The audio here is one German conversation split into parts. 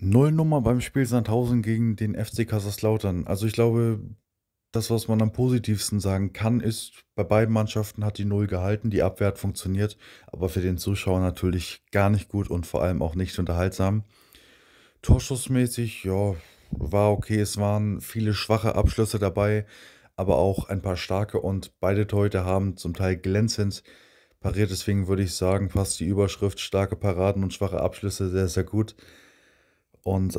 Nullnummer beim Spiel Sandhausen gegen den FC Kaiserslautern. Also ich glaube, das, was man am positivsten sagen kann, ist, bei beiden Mannschaften hat die Null gehalten, die Abwehr hat funktioniert, aber für den Zuschauer natürlich gar nicht gut und vor allem auch nicht unterhaltsam. Torschussmäßig, ja, war okay. Es waren viele schwache Abschlüsse dabei, aber auch ein paar starke und beide Torhüter haben zum Teil glänzend pariert. Deswegen würde ich sagen, passt die Überschrift starke Paraden und schwache Abschlüsse sehr, sehr gut und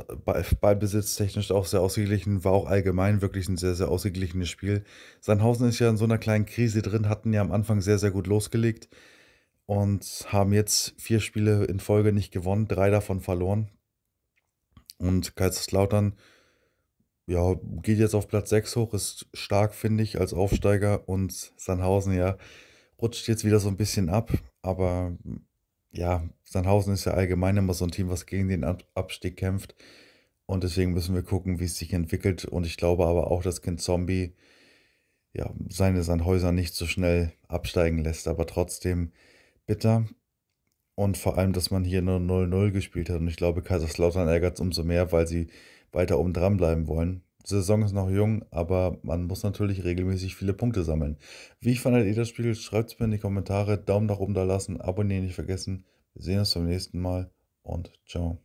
ballbesitztechnisch auch sehr ausgeglichen, war auch allgemein wirklich ein sehr, sehr ausgeglichenes Spiel. Sandhausen ist ja in so einer kleinen Krise drin, hatten ja am Anfang sehr, sehr gut losgelegt und haben jetzt vier Spiele in Folge nicht gewonnen, drei davon verloren. Und Kaiserslautern ja, geht jetzt auf Platz 6 hoch, ist stark, finde ich, als Aufsteiger und Sandhausen ja rutscht jetzt wieder so ein bisschen ab, aber ja, Sandhausen ist ja allgemein immer so ein Team, was gegen den Abstieg kämpft. Und deswegen müssen wir gucken, wie es sich entwickelt. Und ich glaube aber auch, dass Kind Zombie ja, seine Sandhäuser nicht so schnell absteigen lässt. Aber trotzdem bitter. Und vor allem, dass man hier nur 0-0 gespielt hat. Und ich glaube, Kaiserslautern ärgert es umso mehr, weil sie weiter oben dran bleiben wollen. Saison ist noch jung, aber man muss natürlich regelmäßig viele Punkte sammeln. Wie fandet ihr das Spiel? Schreibt es mir in die Kommentare, Daumen nach oben da lassen, abonnieren nicht vergessen. Wir sehen uns beim nächsten Mal und ciao.